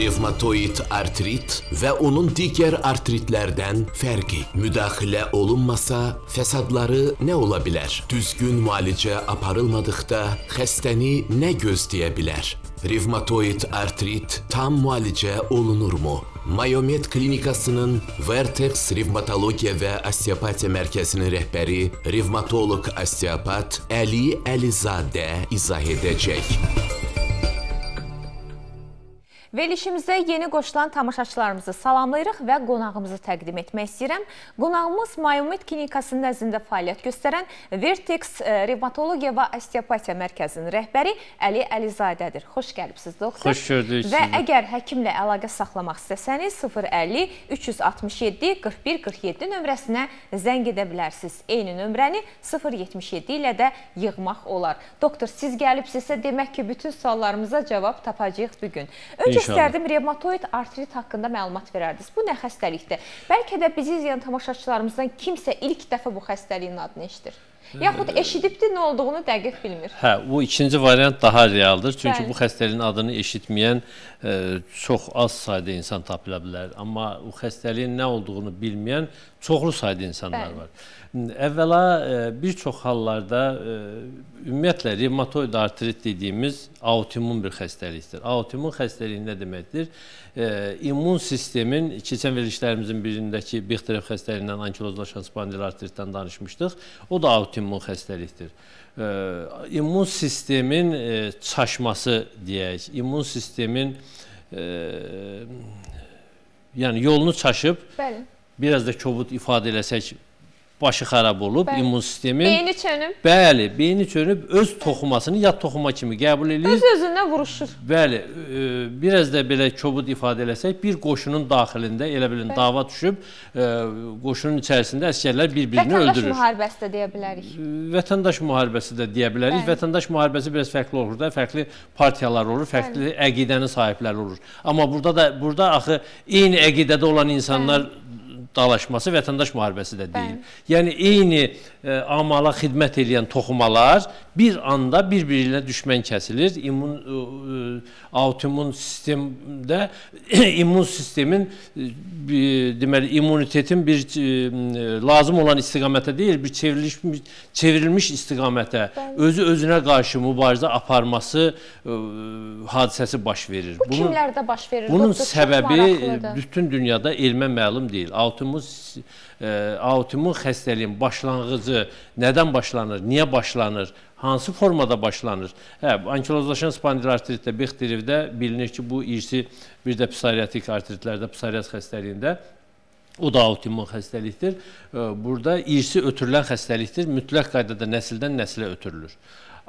Revmatoid artrit və onun digər artritlərdən fərqi. Müdaxilə olunmasa, fəsadları nə ola bilər? Düzgün müalicə aparılmadıqda xəstəni nə gözləyə bilər? Revmatoid artrit tam müalicə olunurmu? Mayomed klinikasının Vertex Revmatologiya və Osteopatiya mərkəzinin rəhbəri revmatoloq osteopat Əli Əlizadə izah edəcək. Verilişimizə yeni qoşulan tamaşaçılarımızı salamlayırıq və qonağımızı təqdim etmək istəyirəm. Qonağımız Mayumit Klinikasının əzində fəaliyyət göstərən Vertex e, Revmatologiya və Osteopatiya Mərkəzinin rəhbəri Əli Əlizadədir. Xoş gəlibsiniz, doktor. Xoş gördük sizi. Və əgər həkimlə əlaqə saxlamaq istəsəniz 050-367-4147 nömrəsinə zəng edə bilərsiniz. Eyni nömrəni 077 ilə də yığmaq olar. Doktor, siz gəlibsinizsə demək ki, bütün suallarımıza cavab tapacağıq bugün. Öncə inşallah. istərdim revmatoid artrit haqqında məlumat verərdiniz. Bu nə xəstəlikdir? Bəlkə də bizi izləyən tamaşaçılarımızdan kimsə ilk dəfə bu xəstəliyin adını eşidir. Yaxud eşidibdi, nə olduğunu dəqiq bilmir. Hə, bu ikinci variant daha realdır. Çünki Bəli. bu xəstəliyin adını eşitməyən ə, e, çox az sayda insan tapıla bilər. Amma bu xəstəliyin nə olduğunu bilməyən çoxlu sayda insanlar Bəli. var. Əvvəla ə, e, bir çox hallarda ə, e, ümumiyyətlə revmatoid artrit dediyimiz autoimmun bir xəstəlikdir. Autoimmun xəstəliyi nə deməkdir? Ə, immun sistemin keçən verilişlərimizin birindəki Bixterov xəstəliyindən ankilozlaşan spondilartritdən danışmışdıq. O da autoimmun autoimmun xəstəlikdir. İmmun sistemin çaşması deyək, immun sistemin yəni yolunu çaşıb, Bəli. biraz da kobud ifadə eləsək, başı xarab olub, bəli. immun sistemi. Beyni çönüb. Bəli, beyni çönüb öz toxumasını yad toxuma kimi qəbul edir. Öz özünə vuruşur. Bəli, e, biraz da belə kobud ifadə eləsək, bir qoşunun daxilində elə bilin bəli. dava düşüb, e, qoşunun içərisində əskərlər bir-birini öldürür. Vətəndaş müharibəsi də deyə bilərik. E, vətəndaş müharibəsi də deyə bilərik. Bəli. Vətəndaş müharibəsi biraz fərqli olur da, fərqli partiyalar olur, fərqli bəli. əqidənin sahibləri olur. Amma burada da burada axı eyni əqidədə olan insanlar bəli dalaşması vətəndaş müharibəsi də deyil. Bəli. Yəni eyni ə, e, amala xidmət edən toxumalar bir anda bir-birinə düşmən kəsilir. İmmun e, e, autoimmun sistemdə immun sistemin deməli immunitetin bir ə, lazım olan istiqamətə deyil, bir çevrilmiş çevrilmiş istiqamətə Bəli. özü özünə qarşı mübarizə aparması ə, hadisəsi baş verir. Bu bunun, kimlərdə baş verir? Bunun səbəbi bütün dünyada elmə məlum deyil. Auto autizmus e, autizmun xəstəliyin başlanğıcı nədən başlanır, niyə başlanır, hansı formada başlanır? Hə, ankilozlaşan spondilartritdə, Bexterivdə bilinir ki, bu irsi bir də psoriatik artritlərdə, psoriaz xəstəliyində O da autoimmun xəstəlikdir. E, burada irsi ötürülən xəstəlikdir. Mütləq qaydada nəsildən nəsilə ötürülür.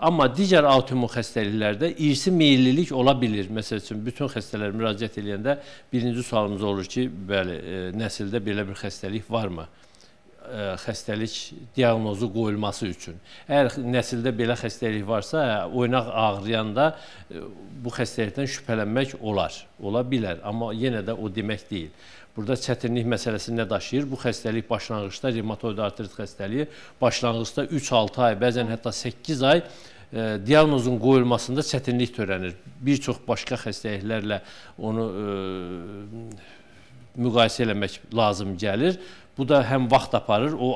Amma digər autoimmun xəstəliklərdə irsi meyillilik ola bilir. Məsəl üçün bütün xəstələr müraciət edəndə birinci sualımız olur ki, bəli, e, nəsildə belə bir xəstəlik varmı? Ə, e, xəstəlik diaqnozu qoyulması üçün. Əgər nəsildə belə xəstəlik varsa, e, oynaq ağrıyanda e, bu xəstəlikdən şübhələnmək olar, ola bilər, amma yenə də o demək deyil. Burada çətinlik məsələsini nə daşıyır? Bu xəstəlik başlanğıcda reumatoid artrit xəstəliyi başlanğıcda 3-6 ay, bəzən hətta 8 ay e, diagnozun qoyulmasında çətinlik törənir. Bir çox başqa xəstəliklərlə onu e, müqayisə eləmək lazım gəlir. Bu da həm vaxt aparır, o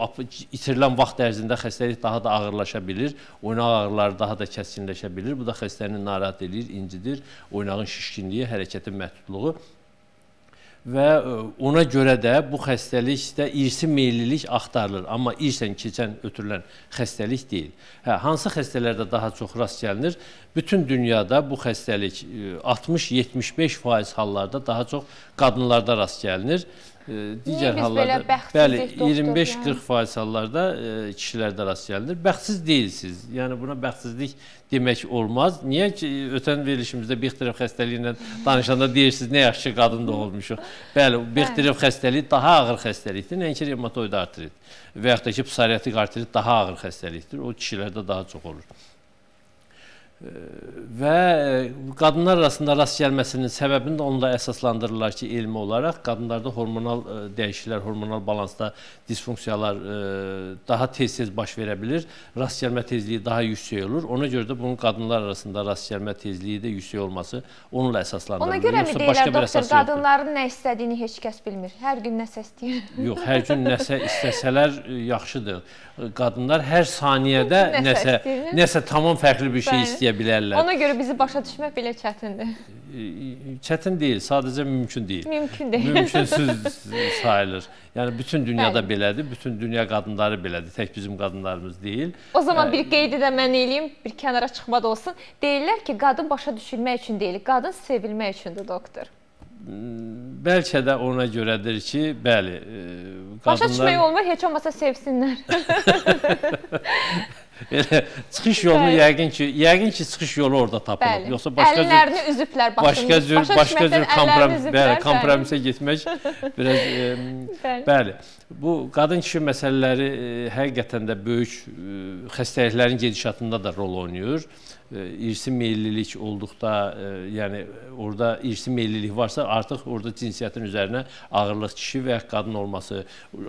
itirilən vaxt ərzində xəstəlik daha da ağırlaşa bilir, oynaq ağrıları daha da kəskinləşə bilir. Bu da xəstəni narahat edir, incidir, oynağın şişkinliyi, hərəkətin məhdudluğu və e, ona görə də bu xəstəlikdə irsi meyllilik axtarılır, amma irsən keçən ötürülən xəstəlik deyil. Hə, hansı xəstələrdə daha çox rast gəlinir? Bütün dünyada bu xəstəlik 60-75% e, hallarda daha çox qadınlarda rast gəlinir digər hallarda bəli 25-40% yəni? hallarda e, kişilərdə rast gəlinir. Bəxtsiz deyilsiniz. Yəni buna bəxtsizlik demək olmaz. Niyə ki ötən verilişimizdə Bixtirov xəstəliyi ilə danışanda deyirsiniz, nə yaxşı ki qadın da olmuşuq. Bəli, Bixtirov xəstəliyi daha ağır xəstəlikdir, nəinki reumatoid artrit və yaxud da ki psoriatik artrit daha ağır xəstəlikdir. O kişilərdə daha çox olur və e, qadınlar arasında rast gəlməsinin səbəbini də onunla əsaslandırırlar ki, elmi olaraq qadınlarda hormonal e, dəyişikliklər, hormonal balansda disfunksiyalar e, daha tez-tez baş verə bilir. Rast gəlmə tezliyi daha yüksək olur. Ona görə də bunun qadınlar arasında rast gəlmə tezliyi də yüksək olması onunla əsaslandırılır. Ona görə mi deyirlər, doktor, qadınların yoxdur. nə istədiyini heç kəs bilmir. Hər gün nəsə istəyir. Yox, hər gün nəsə istəsələr yaxşıdır qadınlar hər saniyədə nəsə, nəsə, nəsə tamam fərqli bir şey istəyə bilərlər. Ona görə bizi başa düşmək belə çətindir. E, e, çətin deyil, sadəcə mümkün deyil. Mümkün deyil. Mümkünsüz sayılır. Yəni bütün dünyada Bəli. belədir, bütün dünya qadınları belədir, tək bizim qadınlarımız deyil. O zaman e, bir qeyd edə mən eləyim, bir kənara çıxmada olsun. Deyirlər ki, qadın başa düşülmək üçün deyil, qadın sevilmək üçündür doktor bəlkə də ona görədir ki, bəli, e, qadınlar... Başa düşmək olmur, heç olmasa sevsinlər. Elə çıxış yolunu bəli. yəqin ki, yəqin ki çıxış yolu orada tapılır. Yoxsa başqa cür əllərini üzüblər başını. Başqa cür, başa başqa cür kompromis, bəli, kompromisə getmək biraz e, bəli. bəli. Bu qadın kişi məsələləri e, həqiqətən də böyük e, xəstəliklərin gedişatında da rol oynayır. E, irsi millilik olduqda, e, yəni orada irsi millilik varsa, artıq orada cinsiyyətin üzərinə ağırlıq kişi və ya qadın olması,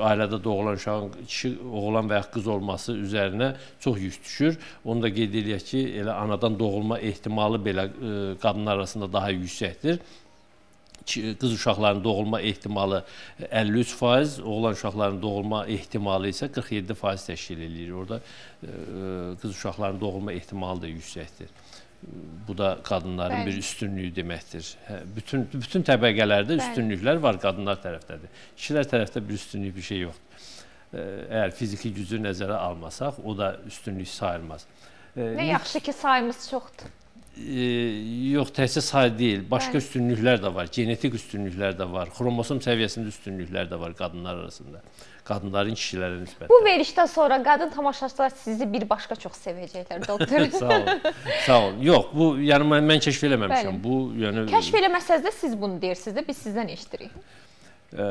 ailədə doğulan uşağın kişi, oğlan və ya qız olması üzərinə çox yük düşür. Onu da qeyd edək ki, elə anadan doğulma ehtimalı belə e, qadınlar arasında daha yüksəkdir qız uşaqlarının doğulma ehtimalı 53%, e, oğlan uşaqlarının doğulma ehtimalı isə 47% təşkil eləyir. Orada e, qız uşaqlarının doğulma ehtimalı da yüksəkdir. Bu da qadınların Bəli. bir üstünlüyü deməkdir. Hə, bütün bütün təbəqələrdə Bəli. üstünlüklər var qadınlar tərəfdədir. Kişilər tərəfdə bir üstünlük bir şey yoxdur. E, əgər fiziki gücü nəzərə almasaq, o da üstünlük sayılmaz. Nə yaxşı ki sayımız çoxdur e, yox təhsil sayı deyil, başqa Bəli. üstünlüklər də var, genetik üstünlüklər də var, xromosom səviyyəsində üstünlüklər də var qadınlar arasında. Qadınların kişilərə nisbətən. Bu verişdən sonra qadın tamaşaçılar sizi bir başqa çox sevəcəklər, doktor. sağ olun. Sağ olun. Yox, bu yəni mən, mən kəşf eləməmişəm. Bəli. Bu yəni Kəşf eləməsəz də siz bunu deyirsiniz də, biz sizdən eşidirik. Ə, e,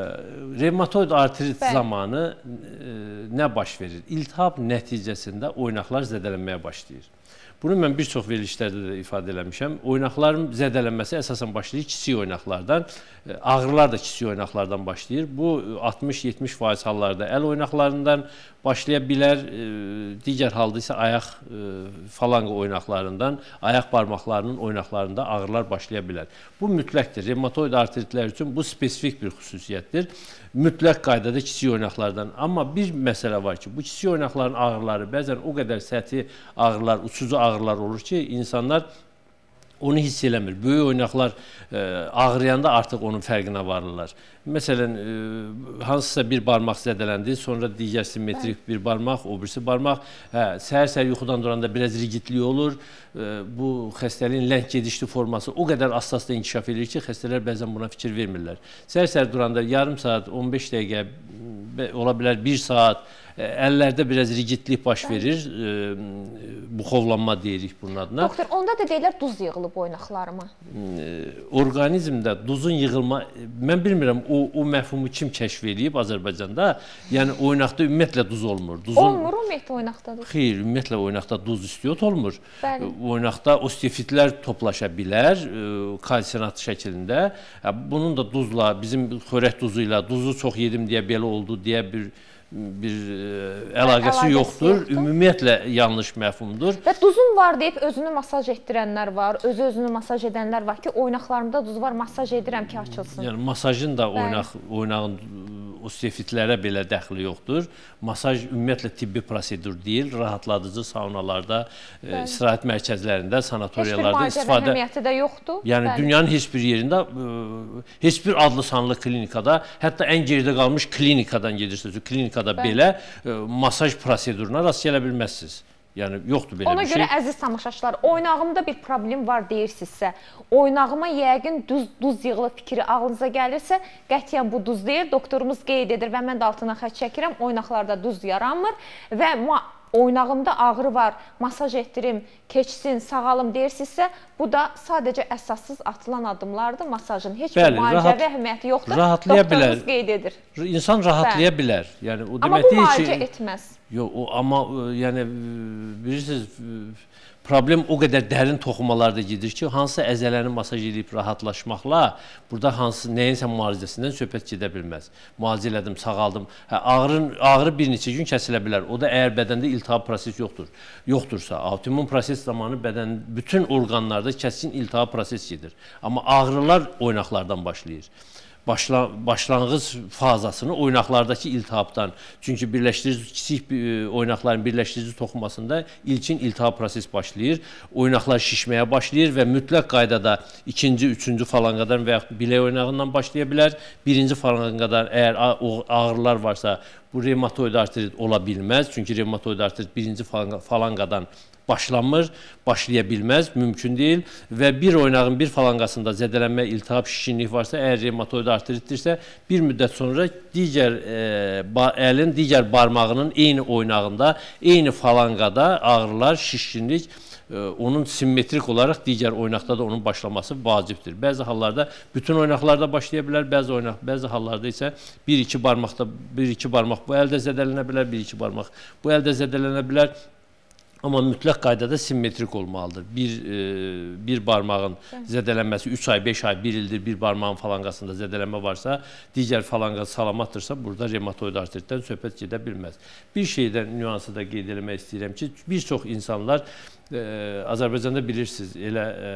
revmatoid artrit Bəli. zamanı ə, e, nə baş verir? İltihab nəticəsində oynaqlar zədələnməyə başlayır. Bunu mən bir çox verilişlərdə də ifadə eləmişəm. Oynaqların zədələnməsi əsasən başlayır kiçik oynaqlardan. E, ağrılar da kiçik oynaqlardan başlayır. Bu 60-70% e, hallarda əl oynaqlarından başlaya bilər. E, digər halda isə ayaq falanqa oynaqlarından, ayaq barmaqlarının oynaqlarında ağrılar başlaya bilər. Bu mütləqdir. Reumatoid artritlər üçün bu spesifik bir xüsusiyyətdir mütləq qaydada kiçik oynaqlardan. Amma bir məsələ var ki, bu kiçik oynaqların ağırları bəzən o qədər səthi ağırlar, uçucu ağırlar olur ki, insanlar onu hiss eləmir. Böyük oynaqlar e, ağrıyanda artıq onun fərqinə varırlar. Məsələn, e, hansısa bir barmaq zədələndi, sonra digər simmetrik bir barmaq, o birisi barmaq. Hə, səhər-səhər yuxudan duranda biraz rigidlik olur. E, bu xəstəliyin ləng gedişli forması o qədər asta-asta inkişaf edir ki, xəstələr bəzən buna fikir vermirlər. Səhər-səhər duranda yarım saat, 15 dəqiqə, ola bilər 1 saat əllərdə biraz rigidlik baş verir. Buxovlanma deyirik bunun adına. Doktor, onda da deyirlər duz yığılıb oynaqlarıma. Orqanizmdə duzun yığılma mən bilmirəm o o məfhumu kim kəşf edib Azərbaycanda? Yəni oynaqda ümumiyyətlə duz olmur. Duzun Olmur ümumiyyətlə oynaqda duz. Xeyr, ümumiyyətlə oynaqda duz istiyot olmur. Bəli. Oynaqda osteofitlər toplaşa bilər kalsinat şəklində. Bunun da duzla bizim xörək duzu ilə duzu çox yedim deyə belə oldu deyə bir bir e, ə, əlaqəsi yoxdur. yoxdur. Ümumiyyətlə yanlış məhfumdur. Və duzun var deyib özünü masaj etdirənlər var, özü-özünü masaj edənlər var ki, oynaqlarımda duz var, masaj edirəm ki, açılsın. Yəni masajın da oynaq oynağın o sefitlərə belə dəxli yoxdur. Masaj ümumiyyətlə tibbi prosedur deyil, rahatladıcı saunalarda, e, Bəli. istirahət mərkəzlərində, sanatoriyalarda istifadə. Heç bir əhəmiyyəti də yoxdur. Yəni Bəli. dünyanın heç bir yerində ə, e, heç bir adlı sanlı klinikada, hətta ən geridə qalmış klinikadan gedirsə, klinikada yəni Amerikada Bəli. belə ə, e, masaj proseduruna rast gələ bilməzsiniz. Yəni yoxdur belə Ona bir şey. Ona görə əziz tamaşaçılar, oynağımda bir problem var deyirsinizsə, oynağıma yəqin duz duz yığılı fikri ağlınıza gəlirsə, qətiyyən bu duz deyil. Doktorumuz qeyd edir və mən də altına xətt çəkirəm. Oynaqlarda duz yaranmır və oynağımda ağrı var, masaj etdirim, keçsin, sağalım deyirsinizsə, bu da sadəcə əsassız atılan addımlardır masajın. Heç Bəli, bir müalicəvi əhəmiyyəti yoxdur. Rahatlaya bilər. qeyd edir. İnsan rahatlaya Bəli. bilər. Yəni o demək deyil ki, amma bu müalicə etməz. Yox, o amma e, yəni e, bilirsiniz e, problem o qədər dərin toxumalarda gedir ki, hansı əzələni masaj edib rahatlaşmaqla burada hansı nəyinsə müalicəsindən söhbət gedə bilməz. Müalicə elədim, sağaldım. Hə ağrın ağrı bir neçə gün kəsilə bilər. O da əgər bədəndə iltihab proses yoxdur. Yoxdursa, autoimmun proses zamanı bədən bütün orqanlarda kəskin iltihab proses gedir. Amma ağrılar oynaqlardan başlayır başla, başlanğıc fazasını oynaqlardakı iltihabdan. Çünki birləşdirici kiçik e, oynaqların birləşdirici toxumasında ilkin iltihab proses başlayır. Oynaqlar şişməyə başlayır və mütləq qaydada ikinci, üçüncü falanqadan və ya bilək oynağından başlaya bilər. Birinci falanqadan əgər ağrılar varsa, Bu reumatoid artrit ola bilməz. Çünki reumatoid artrit birinci falanqadan başlanmır, başlaya bilməz, mümkün deyil və bir oynağın bir falanqasında zədələnmə, iltihab, şişkinlik varsa, əgər reumatoid artritdirsə, bir müddət sonra digər e, əlin digər barmağının eyni oynağında, eyni falanqada ağrılar, şişkinlik onun simmetrik olaraq digər oynaqda da onun başlaması vacibdir. Bəzi hallarda bütün oynaqlarda başlaya bilər, bəzi oynaq, bəzi hallarda isə 1-2 barmaqda 1-2 barmaq bu əldə zədələnə bilər, 1-2 barmaq bu əldə zədələnə bilər. Amma mütləq qaydada simmetrik olmalıdır. Bir e, bir barmağın zədələnməsi 3 ay, 5 ay, 1 ildir bir barmağın falanqasında zədələnmə varsa, digər falanqa salamatdırsa, burada reumatoid artritdən söhbət gedə bilməz. Bir şeydən nüansı da qeyd etmək istəyirəm ki, bir çox insanlar e, Ə, Azərbaycanda bilirsiniz, elə ə,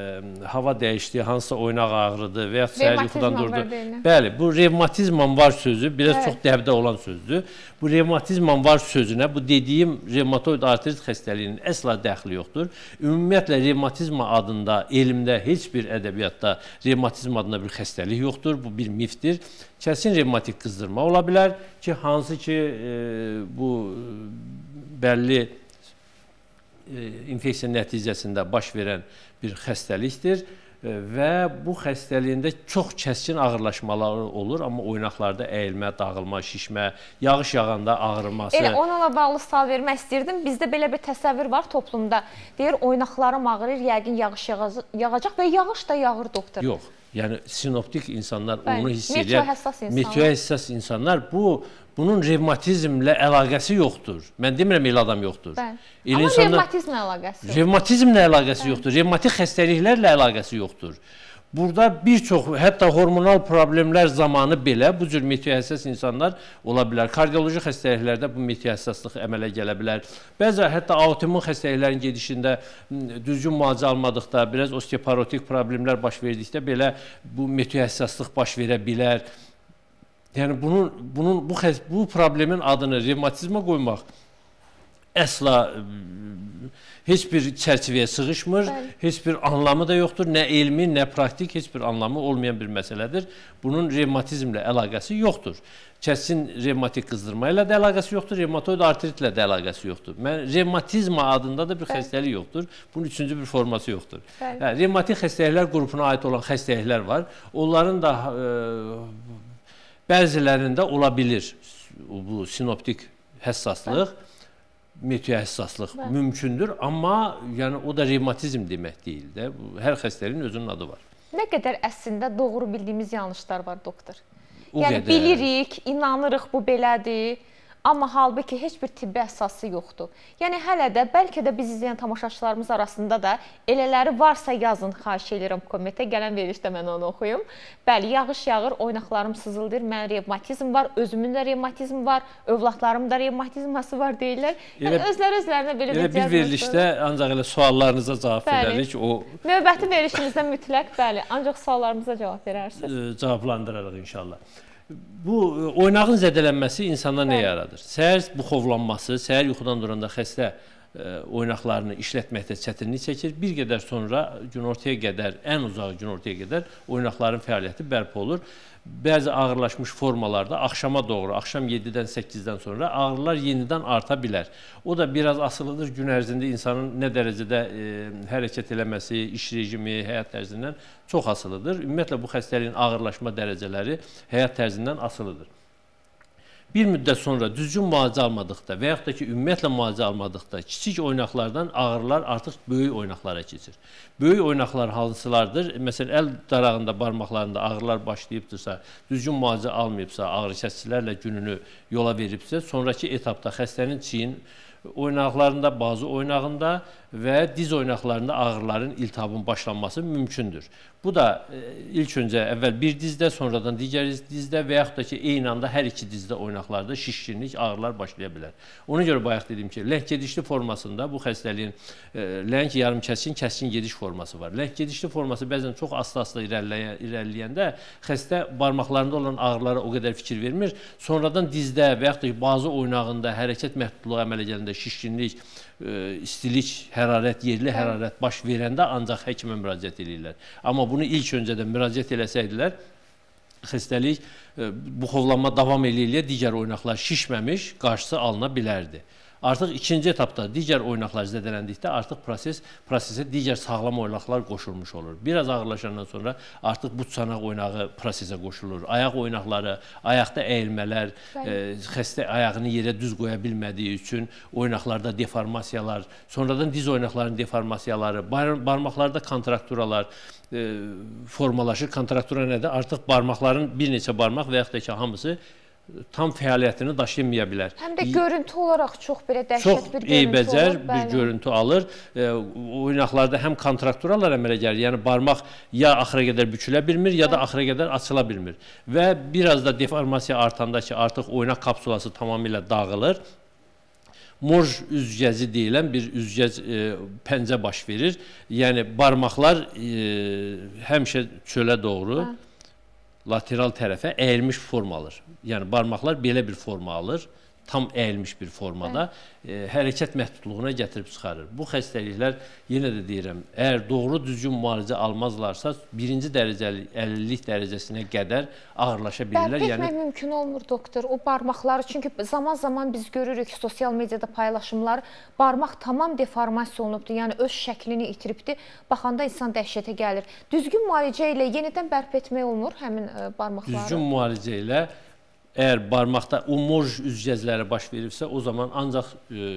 hava dəyişdi, hansısa oynaq ağrıdı və ya səhər yuxudan durdu. Bəli, bu revmatizmam var sözü biraz evet. çox dəbdə olan sözdür. Bu revmatizmam var sözünə bu dediyim revmatoid artrit xəstəliyinin əsla dəxli yoxdur. Ümumiyyətlə revmatizma adında elmdə heç bir ədəbiyyatda revmatizm adında bir xəstəlik yoxdur. Bu bir mifdir. Kəsin revmatik qızdırma ola bilər ki, hansı ki ə, bu bəlli E, infeksiya nəticəsində baş verən bir xəstəlikdir e, və bu xəstəliyində çox kəskin ağırlaşmalar olur, amma oynaqlarda əyilmə, dağılma, şişmə, yağış yağanda ağrıması. Elə onunla bağlı sual vermək istəyirdim. Bizdə belə bir təsəvvür var toplumda. Deyir, oynaqlarım ağrır, yəqin yağış yağacaq və yağış da yağır doktor. Yox, yəni sinoptik insanlar Bəli, onu hiss edir. Meteohəssas insanlar. Meteohəssas insanlar bu bunun revmatizmlə əlaqəsi yoxdur. Mən demirəm elə adam yoxdur. Bəli. El Amma insanla, revmatizmlə əlaqəsi. Revmatizmlə əlaqəsi Bəli. yoxdur. Revmatik xəstəliklərlə əlaqəsi yoxdur. Burada bir çox, hətta hormonal problemlər zamanı belə bu cür meteohəssas insanlar ola bilər. Kardioloji xəstəliklərdə bu meteohəssaslıq əmələ gələ bilər. Bəzi hətta autoimmun xəstəliklərin gedişində düzgün müalicə almadıqda, biraz osteoporotik problemlər baş verdikdə belə bu meteohəssaslıq baş verə bilər. Yəni bunun bunun bu bu problemin adını revmatizma qoymaq əsla heç bir çərçivəyə sığışmır, Bəli. heç bir anlamı da yoxdur. Nə elmi, nə praktik heç bir anlamı olmayan bir məsələdir. Bunun revmatizmlə əlaqəsi yoxdur. Kəskin revmatik qızdırma ilə də əlaqəsi yoxdur, revmatoid artritlə də əlaqəsi yoxdur. Mən revmatizma adında da bir Bəli. xəstəlik yoxdur. Bunun üçüncü bir forması yoxdur. Bəli. Hə, revmatik xəstəliklər qrupuna aid olan xəstəliklər var. Onların da e, Bəzilərində ola bilir bu sinoptik həssaslıq, meteor həssaslıq Bəli. mümkündür, amma yəni o da revmatizm demək deyil də. Hər xəstənin özünün adı var. Nə qədər əslində doğru bildiyimiz yanlışlar var doktor. O yəni qədər. bilirik, inanırıq bu belədir. Amma halbuki heç bir tibbi əsası yoxdur. Yəni hələ də bəlkə də biz izləyən tamaşaçılarımız arasında da elələri varsa yazın, xahiş edirəm komentə. Gələn verilişdə mən onu oxuyum. Bəli, yağış yağır, oynaqlarım sızıldır, mən revmatizm var, özümün də revmatizm var, övladlarım da revmatizması var deyirlər. Yəni elə, özləri özlərinə belə bir bir verilişdə ancaq elə suallarınıza cavab bəli. verərik. O Növbəti verilişimizdə mütləq bəli, ancaq suallarımıza cavab verərsiniz. Ə, cavablandırarıq inşallah bu e, oynağın zədələnməsi insanda nə yaradır? Səhər buxovlanması, səhər yuxudan duranda xəstə e, oynaqlarını işlətməkdə çətinlik çəkir. Bir qədər sonra günortaya qədər, ən uzağı günortaya qədər oynaqların fəaliyyəti bərpa olur bəzi ağırlaşmış formalarda axşama doğru, axşam 7-dən 8-dən sonra ağrılar yenidən arta bilər. O da biraz asılıdır gün ərzində insanın nə dərəcədə e, hərəkət eləməsi, iş rejimi, həyat tərzindən çox asılıdır. Ümumiyyətlə bu xəstəliyin ağırlaşma dərəcələri həyat tərzindən asılıdır bir müddət sonra düzgün müalicə almadıqda və yaxud da ki, ümumiyyətlə müalicə almadıqda kiçik oynaqlardan ağrılar artıq böyük oynaqlara keçir. Böyük oynaqlar hansılardır? Məsələn, əl darağında, barmaqlarında ağrılar başlayıbdırsa, düzgün müalicə almayıbsa, ağrı kəsicilərlə gününü yola veribsə, sonrakı etapda xəstənin çiyin oynaqlarında, bazı oynağında və diz oynaqlarında ağrıların, iltihabın başlanması mümkündür. Bu da e, ilk öncə əvvəl bir dizdə, sonradan digər dizdə və yaxud da ki, eyni anda hər iki dizdə oynaqlarda şişkinlik, ağrılar başlaya bilər. Ona görə bayaq dedim ki, ləng gedişli formasında bu xəstəliyin e, ləng yarım kəskin, kəskin gediş forması var. Ləng gedişli forması bəzən çox asta-asta irəliləyə, irəliləyəndə xəstə barmaqlarında olan ağrılara o qədər fikir vermir. Sonradan dizdə və yaxud da ki, bazı oynağında hərəkət məhdudluğu əmələ gəlində verəndə, şişkinlik, e, istilik, hərarət, yerli hərarət baş verəndə ancaq həkimə müraciət edirlər. Amma bunu ilk öncədən müraciət eləsəydilər, xəstəlik e, buxovlanma davam eləyə digər oynaqlar şişməmiş qarşısı alına bilərdi. Artıq ikinci etapda digər oynaqlar zədələndikdə artıq proses prosesə digər sağlam oynaqlar qoşulmuş olur. Biraz ağırlaşandan sonra artıq bu çanaq oynağı prosesə qoşulur. Ayaq oynaqları, ayaqda əyilmələr, ə, e, xəstə ayağını yerə düz qoya bilmədiyi üçün oynaqlarda deformasiyalar, sonradan diz oynaqlarının deformasiyaları, bar barmaqlarda kontrakturalar, ə, e, formalaşır. Kontraktura nədir? Artıq barmaqların bir neçə barmaq və yaxud da ki, hamısı tam fəaliyyətini daşıyamaya bilər. Həm də görüntü olaraq çox belə dəhşət bir görüntü eybəcər olur, bir görüntü alır. E, oynaqlarda həm kontrakturalar əmələ gəlir, yəni barmaq ya axıra qədər bükülə bilmir, ya da axıra qədər açıla bilmir. Və bir az da deformasiya artanda ki, artıq oynaq kapsulası tamamilə dağılır morj üzgəci deyilən bir üzgəc e, pəncə baş verir. Yəni barmaqlar e, həmişə çölə doğru. Hə. lateral tərəfə eğilmiş forma alır. Yəni barmaqlar belə bir forma alır. tam əyilmiş bir formada e, hərəkət məhdudluğuna gətirib çıxarır. Bu xəstəliklər, yenə də deyirəm, əgər doğru düzgün müalicə almazlarsa, birinci dərəcəli əlillik dərəcəsinə qədər ağırlaşa bilirlər. Bəlkə yəni, mümkün olmur, doktor, o barmaqları. Çünki zaman-zaman biz görürük sosial mediada paylaşımlar, barmaq tamam deformasiya olunubdur, yəni öz şəklini itiribdir. Baxanda insan dəhşətə gəlir. Düzgün müalicə ilə yenidən bərpa etmək olmur həmin e, barmaqları? Düzgün müalicə ilə Əgər barmaqda umoj üzgəcləri baş veribsə, o zaman ancaq e,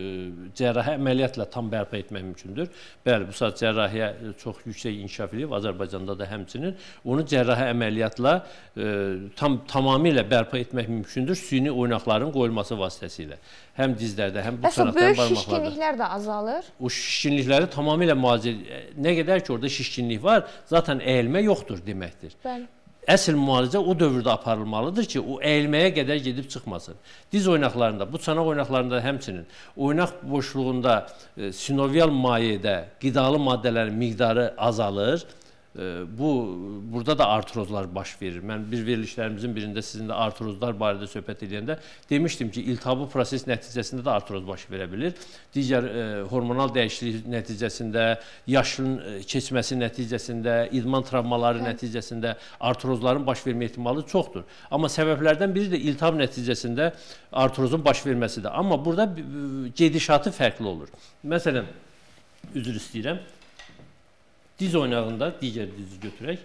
cərrahi əməliyyatla tam bərpa etmək mümkündür. Bəli, bu saat cərrahiyə e, çox yüksək inkişaf edib, Azərbaycanda da həmçinin. Onu cərrahi əməliyyatla e, tam tamamilə bərpa etmək mümkündür süni oynaqların qoyulması vasitəsilə. Həm dizlərdə, həm bu Bəs tərəfdən barmaqlarda. Bəs o böyük şişkinliklər də azalır? O şişkinlikləri tamamilə müalicə e, nə qədər ki, orada şişkinlik var, zaten əyilmə yoxdur deməkdir. Bəli. Əsl müalicə o dövrdə aparılmalıdır ki, o əyilməyə qədər gedib çıxmasın. Diz oynaqlarında, bu çanaq oynaqlarında həmçinin oynaq boşluğunda e, sinovial mayedə qidalı maddələrin miqdarı azalır bu burada da artrozlar baş verir. Mən bir verilişlərimizin birində sizinlə artrozlar barədə söhbət edəndə demişdim ki, iltihabı proses nəticəsində də artroz baş verə bilir. Digər e, hormonal dəyişiklik nəticəsində, yaşın e, keçməsi nəticəsində, idman travmaları Hı. Hə. nəticəsində artrozların baş vermə ehtimalı çoxdur. Amma səbəblərdən biri də iltihab nəticəsində artrozun baş verməsidir. Amma burada e, gedişatı fərqli olur. Məsələn, üzr istəyirəm diz oynağında digər dizi götürək.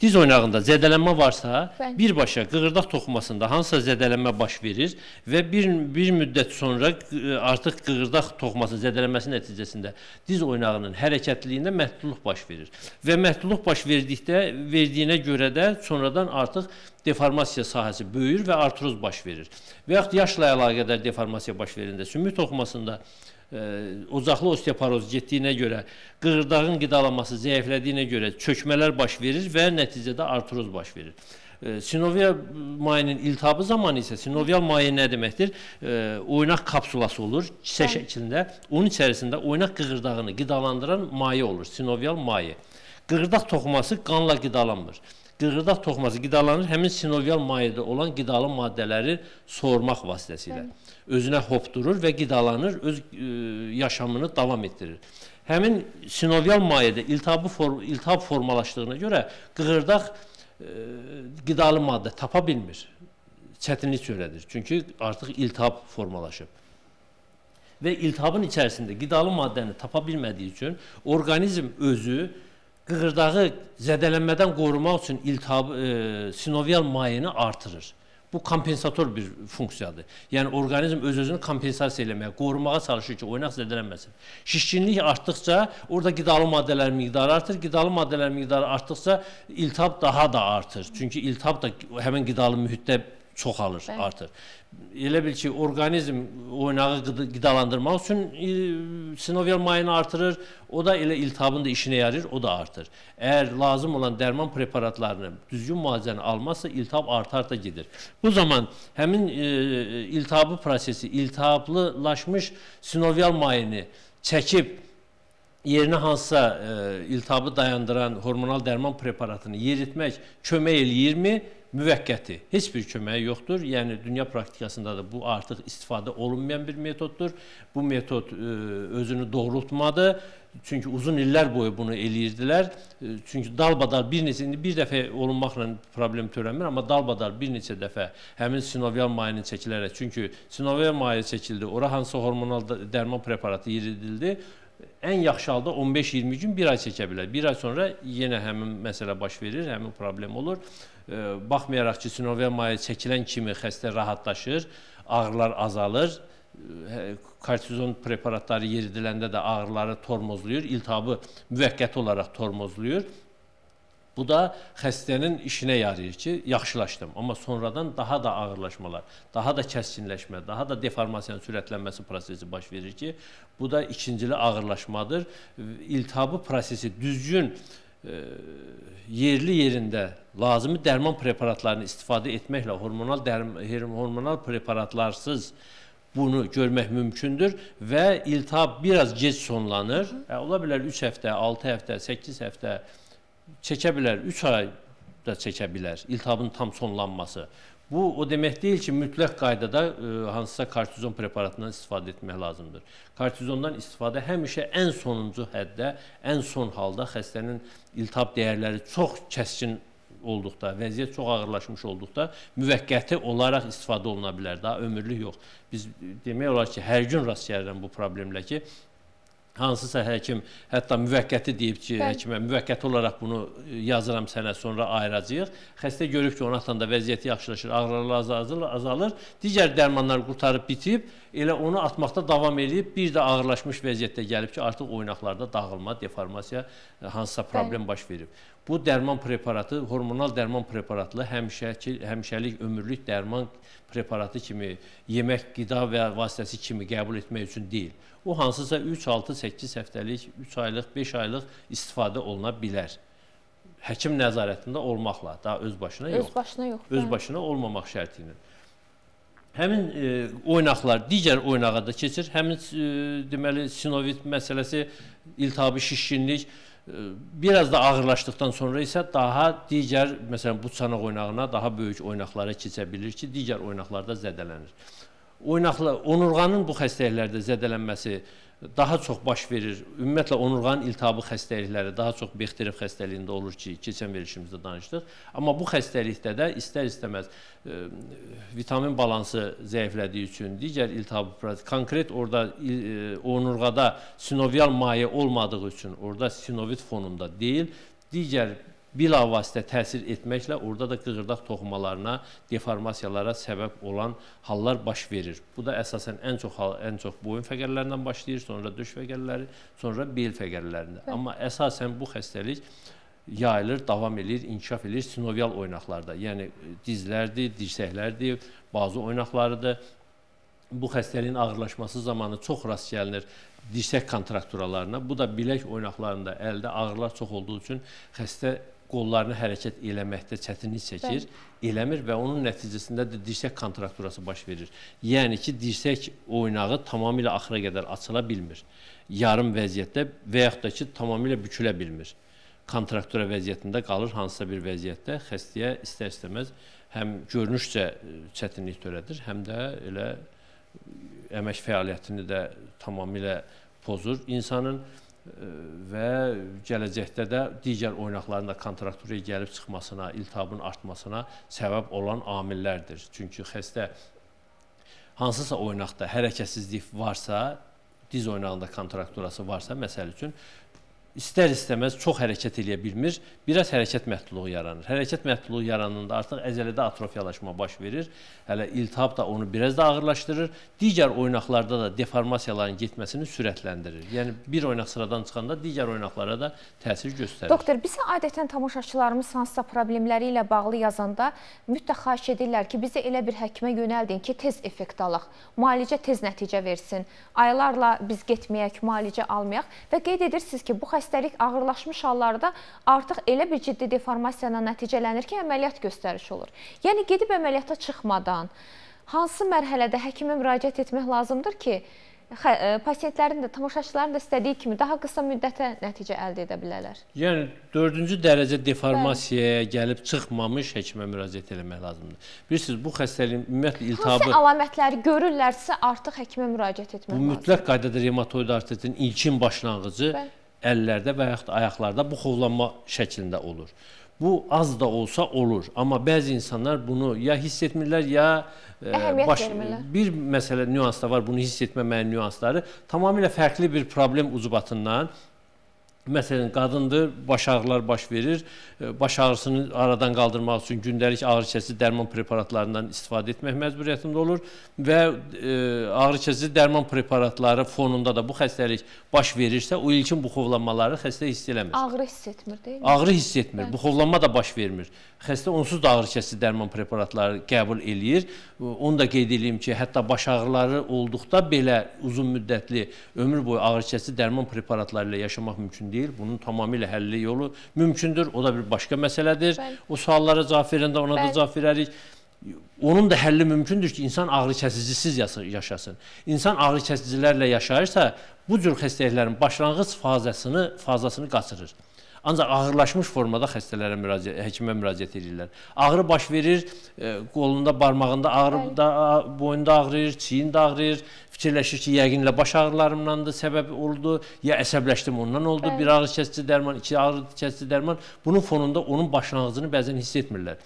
Diz oynağında zədələnmə varsa, Bəli. birbaşa qığırdaq toxumasında hansısa zədələnmə baş verir və bir, bir müddət sonra artıq qığırdaq toxuması zədələnməsi nəticəsində diz oynağının hərəkətliliyində məhdudluq baş verir. Və məhdudluq baş verdikdə, verdiyinə görə də sonradan artıq deformasiya sahəsi böyüyür və artroz baş verir. Və yaxud yaşla əlaqədar deformasiya baş verəndə sümük toxumasında ocaqlı osteoporoz getdiyinə görə, qığırdağın qidalanması zəiflədiyinə görə çökmələr baş verir və nəticədə artroz baş verir. Sinovial mayenin iltihabı zamanı isə sinovial maye nə deməkdir? Oynaq kapsulası olur, kisə şəklində. Onun içərisində oynaq qığırdağını qidalandıran maye olur, sinovial maye. Qığırdaq toxuması qanla qidalanmır. Qığırdaq toxuması qidalanır həmin sinovial mayədə olan qidalı maddələri soğurmaq vasitəsilə. Bəli özünə hopdurur və qidalanır, öz e, yaşamını davam etdirir. Həmin sinovial mayədə iltihabı form iltihab formalaşdığına görə qığırdaq e, qidalı maddə tapa bilmir. Çətinlik törədir. Çünki artıq iltihab formalaşıb. Və iltihabın içərisində qidalı maddəni tapa bilmədiyi üçün orqanizm özü qığırdağı zədələnmədən qorumaq üçün iltihab e, sinovial mayəni artırır. Bu kompensator bir funksiyadır. Yəni orqanizm öz-özünü kompensasiya eləməyə, qorumağa çalışır ki, oynaq zədələnməsin. Şişkinlik artdıkca orada qidalı maddələrin miqdarı artır. Qidalı maddələrin miqdarı artdıkca iltihab daha da artır. Çünki iltihab da həmin qidalı mühitdə çoxalır, Bəli. artır elə bil ki, orqanizm oynağı qidalandırmaq üçün e, sinovial mayını artırır, o da elə iltihabın da işinə yarır, o da artır. Əgər lazım olan dərman preparatlarını, düzgün müalicəni almazsa iltihab artar da gedir. Bu zaman həmin e, iltihabı prosesi, iltihablılaşmış sinovial mayını çəkib yerinə hansısa e, iltihabı dayandıran hormonal dərman preparatını yeritmək kömək eləyirmi? Müvəqqəti. Heç bir köməyi yoxdur. Yəni dünya praktikasında da bu artıq istifadə olunmayan bir metoddur. Bu metod e, özünü doğrultmadı. Çünki uzun illər boyu bunu eləyirdilər. E, çünki dalbadal bir neçə indi bir dəfə olunmaqla problem törənmir, amma dalbadal bir neçə dəfə həmin sinovial mayini çəkilərək, çünki sinovial maye çəkildi, ora hansısa hormonal dərman preparatı yeridildi ən yaxşı halda 15-20 gün, 1 ay çəkə bilər. 1 ay sonra yenə həmin məsələ baş verir, həmin problem olur. Baxmayaraq ki, sinoviamaya çəkilən kimi xəstə rahatlaşır, ağrılar azalır, e, hə, kortizon preparatları yeridiləndə də ağrıları tormozlayır, iltihabı müvəqqəti olaraq tormozlayır Bu da xəstənin işinə yarayır ki, yaxşılaşdım, amma sonradan daha da ağırlaşmalar, daha da kəskinləşmə, daha da deformasiyanın sürətlənməsi prosesi baş verir ki, bu da ikincili ağırlaşmadır. İltihabı prosesi düzgün e, yerli yerində lazımi dərman preparatlarını istifadə etməklə hormonal hormonal preparatlarsız bunu görmək mümkündür və iltihab biraz gec sonlanır. Hı. E, ola bilər 3 həftə, 6 həftə, 8 həftə çəkə bilər, 3 ay da çəkə bilər iltihabın tam sonlanması. Bu o demək deyil ki, mütləq qaydada e, hansısa kortizon preparatından istifadə etmək lazımdır. Kortizondan istifadə həmişə ən sonuncu həddə, ən son halda xəstənin iltihab dəyərləri çox kəskin olduqda, vəziyyət çox ağırlaşmış olduqda müvəqqəti olaraq istifadə oluna bilər. Daha ömürlük yox. Biz demək olar ki, hər gün rast gəlirəm bu problemlə ki, hansısa həkim hətta müvəqqəti deyib ki, Bəli. həkimə müvəqqəti olaraq bunu yazıram sənə, sonra ayıracağıq. Xəstə görüb ki, ona da vəziyyəti yaxşılaşır, ağrılar azalır, azalır. Digər dərmanlar qurtarıb bitib, elə onu atmaqda davam eləyib, bir də ağırlaşmış vəziyyətdə gəlib ki, artıq oynaqlarda dağılma, deformasiya hansısa problem Bəli. baş verib. Bu dərman preparatı, hormonal dərman preparatlı həmişəki, həmişəlik ömürlük dərman preparatı kimi, yemək, qida və vasitəsi kimi qəbul etmək üçün deyil. O hansısa 3, 6, 8 həftəlik, 3 aylıq, 5 aylıq istifadə oluna bilər. Həkim nəzarətində olmaqla, daha öz başına yox. Öz başına yox. Öz hə? başına olmamaq şərti ilə. Həmin e, oynaqlar digər oynağa da keçir. Həmin e, deməli sinovit məsələsi, iltihabı şişkinlik, Biraz da ağırlaşdıqdan sonra isə daha digər, məsələn, butsanaq oynağına daha böyük oynaqlara keçə bilir ki, digər oynaqlarda zədələnir. Oynaqla, onurğanın bu xəstəliklərdə zədələnməsi daha çox baş verir. Ümumiyyətlə onurğanın iltihabı xəstəlikləri daha çox Bexteriyev xəstəliyində olur ki, keçən verilişimizdə danışdıq. Amma bu xəstəlikdə də istər-istəməz e, vitamin balansı zəiflədiyi üçün digər iltihabı konkret orada e, onurğada sinovial maye olmadığı üçün orada sinovit fonunda deyil, digər bilavasitə təsir etməklə orada da qığırdaq toxumalarına, deformasiyalara səbəb olan hallar baş verir. Bu da əsasən ən çox hal, ən çox boyun fəqərlərindən başlayır, sonra döş fəqərləri, sonra bel fəqərlərində. Hə. Amma əsasən bu xəstəlik yayılır, davam eləyir, inkişaf eləyir sinovial oynaqlarda. Yəni e, dizlərdir, dirsəklərdir, bazı oynaqlarıdır. Bu xəstəliyin ağırlaşması zamanı çox rast gəlinir dirsək kontrakturalarına. Bu da bilək oynaqlarında əldə ağrılar çox olduğu üçün xəstə qollarını hərəkət eləməkdə çətinlik çəkir, Bəli. eləmir və onun nəticəsində də dirsək kontrakturası baş verir. Yəni ki, dirsək oynağı tamamilə axıra qədər açıla bilmir. Yarım vəziyyətdə və yaxud da ki, tamamilə bükülə bilmir. Kontraktura vəziyyətində qalır hansısa bir vəziyyətdə xəstəyə istər-istəməz həm görünüşcə e, çətinlik törədir, həm də elə e, əmək fəaliyyətini də tamamilə pozur insanın və gələcəkdə də digər oynaqların da kontrakturaya gəlib çıxmasına, iltihabın artmasına səbəb olan amillərdir. Çünki xəstə hansısa oynaqda hərəkətsizlik varsa, diz oynağında kontrakturası varsa, məsəl üçün istər-istəməz çox hərəkət eləyə bilmir, biraz hərəkət məhdudluğu yaranır. Hərəkət məhdudluğu yarananda artıq əzələdə atrofiyalaşma baş verir. Hələ iltihab da onu biraz da ağırlaşdırır. Digər oynaqlarda da deformasiyaların getməsini sürətləndirir. Yəni bir oynaq sıradan çıxanda digər oynaqlara da təsir göstərir. Doktor, bizə adətən tamaşaçılarımız hansısa problemləri ilə bağlı yazanda mütləq xahiş edirlər ki, bizə elə bir həkimə yönəldin ki, tez effekt alaq, müalicə tez nəticə versin. Aylarla biz getməyək, müalicə almayaq və qeyd edirsiniz ki, bu xəstə xəstəlik ağırlaşmış hallarda artıq elə bir ciddi deformasiyadan nəticələnir ki, əməliyyat göstəriş olur. Yəni gedib əməliyyata çıxmadan hansı mərhələdə həkimə müraciət etmək lazımdır ki, e, pasiyentlərin də, tamaşaçıların da istədiyi kimi daha qısa müddətə nəticə əldə edə bilərlər. Yəni 4-cü dərəcə deformasiyaya Bəli. gəlib çıxmamış həkimə müraciət etmək lazımdır. Bilirsiniz, bu xəstəliyin ümumiyyətlə iltihabı hansı əlamətləri görürlərsə artıq həkimə müraciət etmək lazımdır. Bu mütləq qaydada reumatoid artritin ilkin başlanğıcı Bəli əllərdə və yaxud ayaqlarda buxovlanma şəklində olur. Bu az da olsa olur, amma bəzi insanlar bunu ya hiss etmirlər, ya e, Əhəmiyyət baş vermirlər. bir məsələ nüansda var, bunu hiss etməməyin nüansları tamamilə fərqli bir problem ucubatından Məsələn, qadındır, baş ağrılar baş verir. E, baş ağrısını aradan qaldırmaq üçün gündəlik ağrı kəsici dərman preparatlarından istifadə etmək məcburiyyətində olur və e, ağrı kəsici dərman preparatları fonunda da bu xəstəlik baş verirsə, o ilkin buxovlanmaları xəstə hiss eləmir. Ağrı hiss etmir, deyil mi? Ağrı hiss etmir, Bəli. buxovlanma da baş vermir. Xəstə onsuz da ağrı kəsici dərman preparatları qəbul eləyir. E, onu da qeyd edeyim ki, hətta baş ağrıları olduqda belə uzun müddətli ömür boyu ağrı kəsici dərman preparatları ilə yaşamaq mümkün mümkün deyil. Bunun tamamilə həlli yolu mümkündür. O da bir başqa məsələdir. Bəli. O suallara cavab verəndə ona Bəli. da cavab verərik. Onun da həlli mümkündür ki, insan ağrıkəsicisiz yaşasın. İnsan ağrıkəsicilərlə yaşayırsa, bu cür xəstəliklərin başlanğıc fazasını fazasını qaçırır. Ancaq ağırlaşmış formada xəstələrə müraciət, həkimə müraciət edirlər. Ağrı baş verir, e, qolunda, barmağında ağrı, da, boyunda ağrıyır, çiyində ağrıyır. Fikirləşir ki, yəqinlə baş ağrılarımdandır, səbəb oldu, ya əsəbləşdim ondan oldu. Bəli. Bir ağrı kəsici dərman, iki ağrı kəsici dərman. Bunun fonunda onun başlanğıcını bəzən hiss etmirlər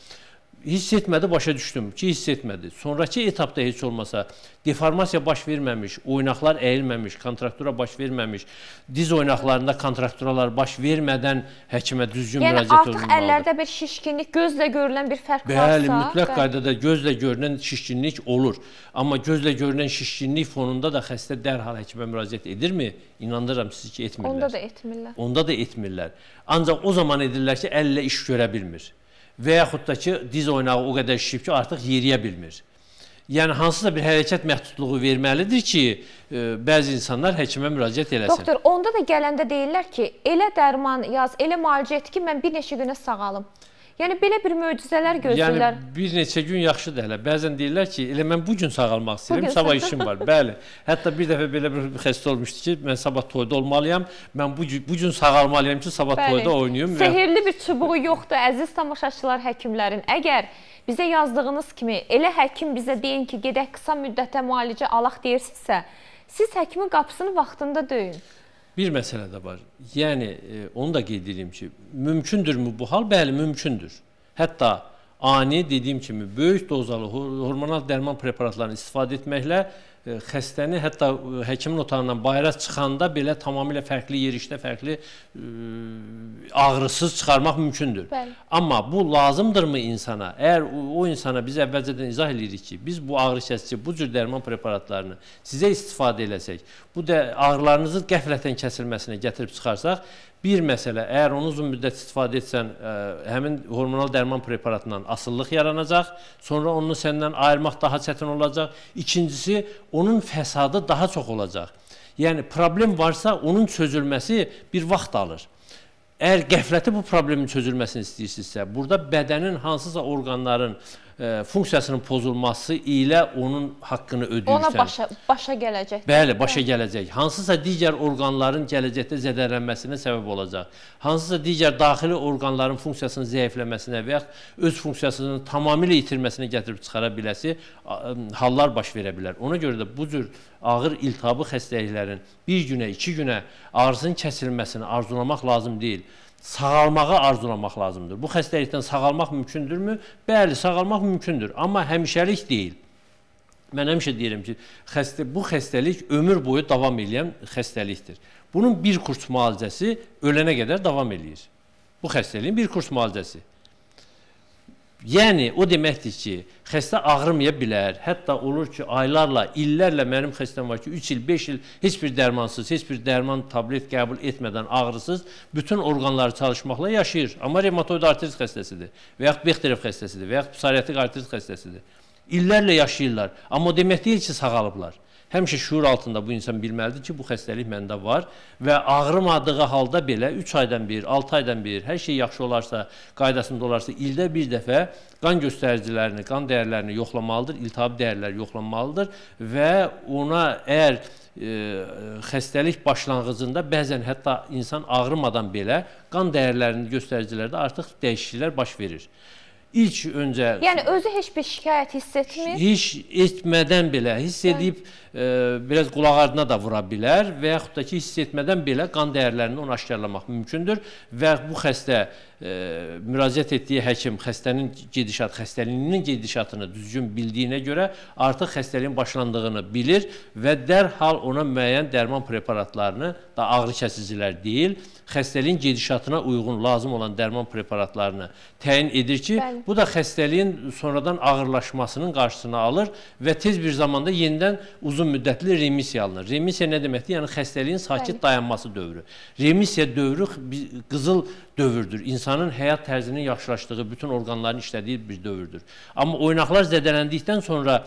hiss etmədi, başa düşdüm ki, hiss etmədi. Sonrakı etapda heç olmasa deformasiya baş verməmiş, oynaqlar əyilməmiş, kontraktura baş verməmiş, diz oynaqlarında kontrakturalar baş vermədən həkimə düzgün yəni, müraciət olunmalıdır. Yəni artıq əllərdə bir şişkinlik, gözlə görülən bir fərq Bəli, varsa... Bəli, mütləq bəl qaydada gözlə görünən şişkinlik olur. Amma gözlə görünən şişkinlik fonunda da xəstə dərhal həkimə müraciət edirmi? İnandırıram sizi ki, etmirlər. Onda da etmirlər. Onda da etmirlər. Ancaq o zaman edirlər ki, əllə iş görə bilmir və yaxud da ki, diz oynağı o qədər şişib ki, artıq yeriyə bilmir. Yəni hansısa bir hərəkət məhdudluğu verməlidir ki, e, bəzi insanlar həkimə müraciət eləsin. Doktor, onda da gələndə deyirlər ki, elə dərman yaz, elə müalicə et ki, mən bir neçə günə sağalım. Yəni belə bir möcüzələr yəni görsünlər. Yəni bir neçə gün yaxşıdır hələ. Bəzən deyirlər ki, elə mən bu gün sağalmaq istəyirəm, sabah işim var. Bəli. Hətta bir dəfə belə bir xəstə olmuşdu ki, mən sabah toyda olmalıyam. Mən bu gün bu gün sağalmalıyam ki, sabah Bəli. toyda oynayım. Sehrli bir çubuğu yoxdur əziz tamaşaçılar, həkimlərin. Əgər bizə yazdığınız kimi elə həkim bizə deyin ki, gedək qısa müddətə müalicə alaq deyirsinizsə, siz həkimin qapısını vaxtında döyün. Bir məsələ də var. Yəni e, onu da qeyd edeyim ki, mümkündürmü bu hal? Bəli, mümkündür. Hətta ani dediyim kimi böyük dozalı hormonal dərman preparatlarını istifadə etməklə E, xəstəni hətta e, həkimin otağından bayıra çıxanda belə tamamilə fərqli yerişdə, fərqli ə, e, ağrısız çıxarmaq mümkündür. Bəli. Amma bu lazımdırmı insana? Əgər o, o insana biz əvvəlcədən izah edirik ki, biz bu ağrı kəsici, bu cür dərman preparatlarını sizə istifadə eləsək, bu da ağrılarınızın qəflətən kəsilməsinə gətirib çıxarsaq, Bir məsələ, əgər onu uzun müddət istifadə etsən, ə, e, həmin hormonal dərman preparatından asıllıq yaranacaq, sonra onu səndən ayırmaq daha çətin olacaq. İkincisi, onun fəsadı daha çox olacaq. Yəni problem varsa, onun çözülməsi bir vaxt alır. Əgər qəfləti bu problemin çözülməsini istəyirsinizsə, burada bədənin hansısa orqanların e, funksiyasının pozulması ilə onun haqqını ödəyirsən. Ona başa, başa gələcək. Bəli, başa hə? gələcək. Hansısa digər orqanların gələcəkdə zədələnməsinə səbəb olacaq. Hansısa digər daxili orqanların funksiyasının zəifləməsinə və yaxud öz funksiyasını tamamilə itirməsinə gətirib çıxara biləsi hallar baş verə bilər. Ona görə də bu cür ağır iltihabı xəstəliklərin bir günə, iki günə ağrısının kəsilməsini arzulamaq lazım deyil sağalmağı arzulamaq lazımdır. Bu xəstəlikdən sağalmaq mümkündürmü? Bəli, sağalmaq mümkündür, amma həmişəlik deyil. Mən həmişə deyirəm ki, xəstə, bu xəstəlik ömür boyu davam edən xəstəlikdir. Bunun bir kurs müalicəsi ölənə qədər davam eləyir. Bu xəstəliyin bir kurs müalicəsi. Yəni o deməkdir ki, xəstə ağrımaya bilər. Hətta olur ki, aylarla, illərlə mənim xəstəm var ki, 3 il, 5 il heç bir dərmansız, heç bir dərman tablet qəbul etmədən ağrısız bütün orqanları çalışmaqla yaşayır. Amma reumatoid artrit xəstəsidir və yaxud Bexterov xəstəsidir və yaxud psoriatik artrit xəstəsidir. İllərlə yaşayırlar, amma o demək deyil ki, sağalıblar həmişə şuur altında bu insan bilməlidir ki, bu xəstəlik məndə var və ağrımadığı halda belə 3 aydan bir, 6 aydan bir, hər şey yaxşı olarsa, qaydasında olarsa ildə bir dəfə qan göstəricilərini, qan dəyərlərini yoxlamalıdır, iltihab dəyərləri yoxlanmalıdır və ona əgər ə, e, xəstəlik başlanğıcında bəzən hətta insan ağrımadan belə qan dəyərlərinin göstəricilərdə artıq dəyişikliklər baş verir ilk öncə Yəni özü heç bir şikayət hiss etmir? Hiç etmədən belə hiss hə. edib e, biraz qulaq ardına da vura bilər və yaxud da ki hiss etmədən belə qan dəyərlərini onu aşkarlamaq mümkündür və bu xəstə e, müraciət etdiyi həkim xəstənin gedişat, xəstəliyinin gedişatını düzgün bildiyinə görə artıq xəstəliyin başlandığını bilir və dərhal ona müəyyən dərman preparatlarını, da ağrı kəsicilər deyil, xəstəliyin gedişatına uyğun lazım olan dərman preparatlarını təyin edir ki, Bəli. bu da xəstəliyin sonradan ağırlaşmasının qarşısını alır və tez bir zamanda yenidən uzun müddətli remisiya alınır. Remisiya nə deməkdir? Yəni xəstəliyin sakit Bəli. dayanması dövrü. Remisiya dövrü qızıl dövrdür. İnsan insanın həyat tərzinin yaxşılaşdığı, bütün orqanların işlədiyi bir dövrdür. Amma oynaqlar zədələndikdən sonra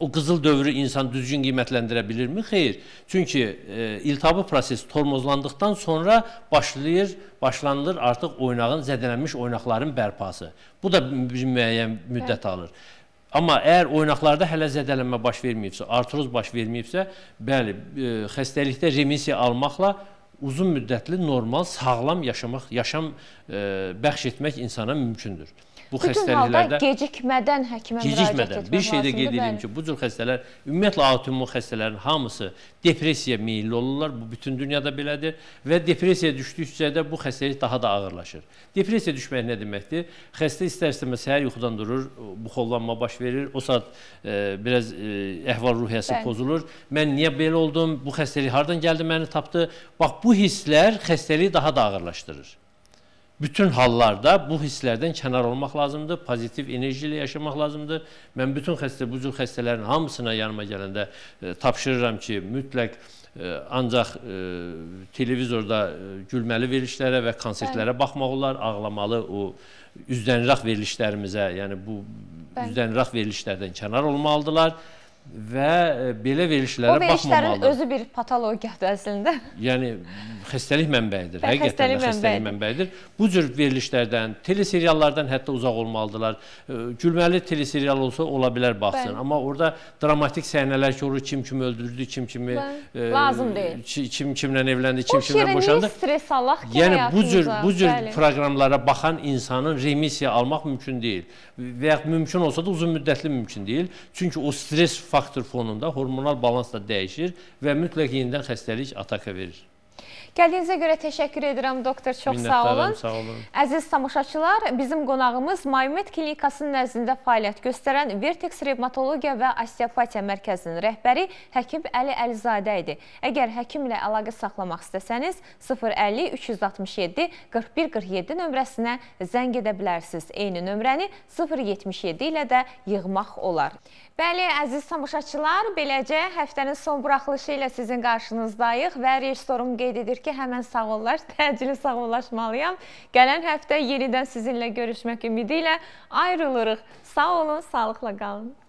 o qızıl dövrü insan düzgün qiymətləndirə bilirmi? Xeyr. Çünki e, iltihabı proses tormozlandıqdan sonra başlayır, başlanılır artıq oynağın zədələnmiş oynaqların bərpası. Bu da bir müəyyən müddət Bəli. alır. Amma əgər oynaqlarda hələ zədələnmə baş verməyibsə, artroz baş verməyibsə, bəli, e, xəstəlikdə remisiya almaqla uzun müddətli normal, sağlam yaşamaq, yaşam ə, e, bəxş etmək insana mümkündür bu Bütün xəstəliklərdə gecikmədən həkimə gecikmədən, müraciət etmək bir şey də qeyd edim ki, bu cür xəstələr ümumiyyətlə autoimmun xəstələrin hamısı depressiya meyilli olurlar. Bu bütün dünyada belədir və depressiya düşdükcə də bu xəstəlik daha da ağırlaşır. Depressiya düşmək nə deməkdir? Xəstə istər-istəməz səhər yuxudan durur, buxovlanma baş verir, o saat e, biraz e, əhval-ruhiyyəsi pozulur. Mən niyə belə oldum? Bu xəstəlik hardan gəldi, məni tapdı? Bax bu hisslər xəstəliyi daha da ağırlaşdırır bütün hallarda bu hisslərdən kənar olmaq lazımdır, pozitiv enerji ilə yaşamaq lazımdır. Mən bütün xəstə bu cür xəstələrin hamısına yanıma gələndə e, tapşırıram ki, mütləq e, ancaq e, televizorda e, gülməli verilişlərə və konsertlərə Bəli. baxmaq olar, ağlamalı o üzdənraq verilişlərimizə, yəni bu üzdənraq verilişlərdən kənar olmalıdırlar və e, belə verilişlərə baxmamalıdır. O verilişlərin özü bir patologiyadır əslində. Yəni xəstəlik mənbəyidir. Bə, hə, Həqiqətən xəstəlik, xəstəlik mənbəyidir. Bu cür verilişlərdən, teleseriallardan hətta uzaq olmalıdırlar. E, gülməli teleserial olsa ola bilər baxsın, Bəli. amma orada dramatik səhnələr ki, olur kim kimi öldürdü, kim kimi Bəli. ə, e, lazım deyil. Kim kimlə evləndi, kim kimlə boşandı. O stres alaq ki, yəni bu cür bu cür Bəli. proqramlara baxan insanın remisiya almaq mümkün deyil və ya mümkün olsa da uzun müddətli mümkün deyil. Çünki o stres faktoru faktor fonunda hormonal balans da dəyişir və mütləq yenidən xəstəlik ataka verir. Gəldiyinizə görə təşəkkür edirəm doktor, çox sağ olun. sağ olun. Əziz tamaşaçılar, bizim qonağımız Maymet Klinikasının nəzdində fəaliyyət göstərən Vertex Revmatologiya və Osteopatiya Mərkəzinin rəhbəri həkim Əli Əlizadə idi. Əgər həkimlə əlaqə saxlamaq istəsəniz, 050-367-4147 nömrəsinə zəng edə bilərsiniz. Eyni nömrəni 077 ilə də yığmaq olar. Bəli, əziz tamaşaçılar, beləcə həftənin son buraxılışı ilə sizin qarşınızdayıq və rejissorum qeyd qeyd edir ki, həmən sağ ollar, təcili sağollaşmalıyam. Gələn həftə yenidən sizinlə görüşmək ümidi ilə ayrılırıq. Sağ olun, sağlıqla qalın.